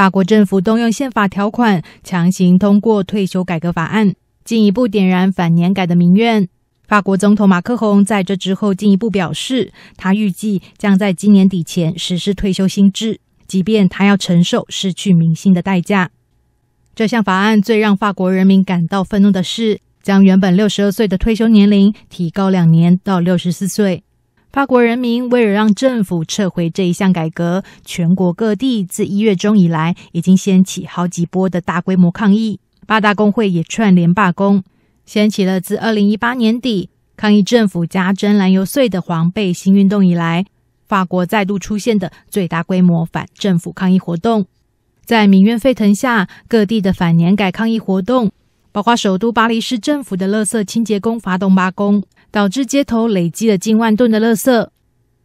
法国政府动用宪法条款，强行通过退休改革法案，进一步点燃反年改的民怨。法国总统马克龙在这之后进一步表示，他预计将在今年底前实施退休新制，即便他要承受失去民心的代价。这项法案最让法国人民感到愤怒的是，将原本六十二岁的退休年龄提高两年到六十四岁。法国人民为了让政府撤回这一项改革，全国各地自一月中以来已经掀起好几波的大规模抗议，八大工会也串联罢工，掀起了自二零一八年底抗议政府加征燃油税的黄背心运动以来，法国再度出现的最大规模反政府抗议活动。在民怨沸腾下，各地的反年改抗议活动，包括首都巴黎市政府的垃圾清洁工发动罢工。导致街头累积了近万吨的垃圾，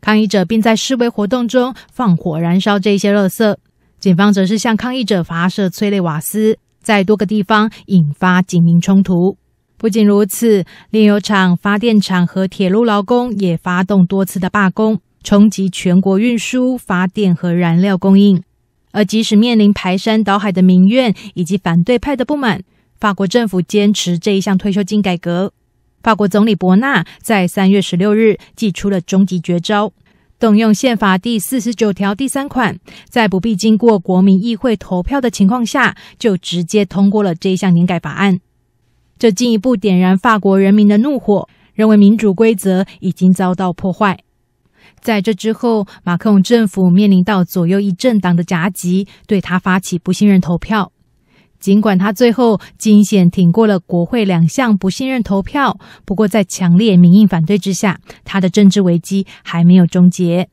抗议者并在示威活动中放火燃烧这些垃圾，警方则是向抗议者发射催泪瓦斯，在多个地方引发警民冲突。不仅如此，炼油厂、发电厂和铁路劳工也发动多次的罢工，冲击全国运输、发电和燃料供应。而即使面临排山倒海的民怨以及反对派的不满，法国政府坚持这一项退休金改革。法国总理伯纳在三月十六日祭出了终极绝招，动用宪法第四十九条第三款，在不必经过国民议会投票的情况下，就直接通过了这项年改法案。这进一步点燃法国人民的怒火，认为民主规则已经遭到破坏。在这之后，马克龙政府面临到左右翼政党的夹击，对他发起不信任投票。尽管他最后惊险挺过了国会两项不信任投票，不过在强烈民意反对之下，他的政治危机还没有终结。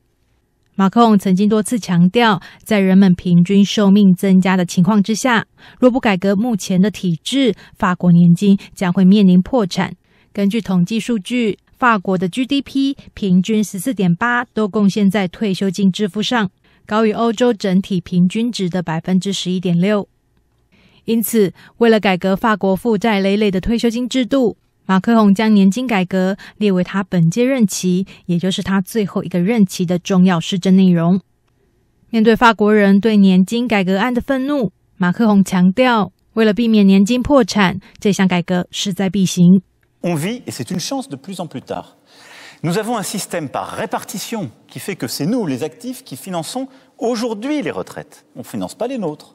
马克龙曾经多次强调，在人们平均寿命增加的情况之下，若不改革目前的体制，法国年金将会面临破产。根据统计数据，法国的 GDP 平均十四点八都贡献在退休金支付上，高于欧洲整体平均值的百分之十一点六。因此，为了改革法国负债累累的退休金制度，马克宏将年金改革列为他本届任期，也就是他最后一个任期的重要施政内容。面对法国人对年金改革案的愤怒，马克宏强调，为了避免年金破产，这项改革势在必行。On vit et c'est une chance de plus en plus tard. Nous avons un système par répartition qui fait que c'est nous, les actifs, qui finançons aujourd'hui les retraites. On finance pas les nôtres.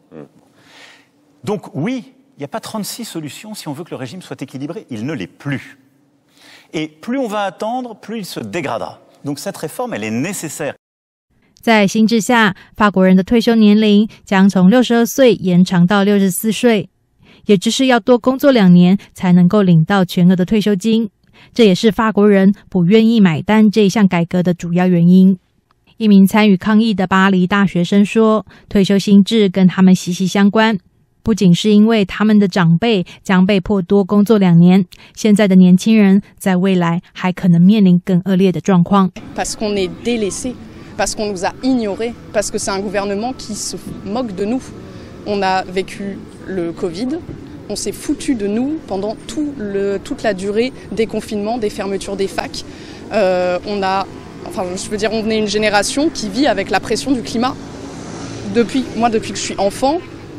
在新制下，法国人的退休年龄将从62岁延长到64岁，也就是要多工作两年才能够领到全额的退休金。这也是法国人不愿意买单这一项改革的主要原因。一名参与抗议的巴黎大学生说：“退休心智跟他们息息相关。” Parce qu'on est Parce qu'on nous a ignorés, parce que c'est un gouvernement qui se moque de nous. On a vécu le Covid, on s'est foutu de nous pendant tout le, toute la durée des confinements, des fermetures des facs. Euh, on a, enfin, je veux dire, on est une génération qui vit avec la pression du climat. Depuis, moi, depuis que je suis enfant,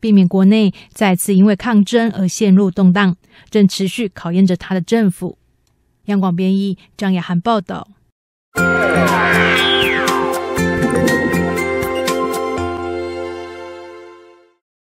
避免国内再次因为抗争而陷入动荡，正持续考验着他的政府。央广编译张雅涵报道。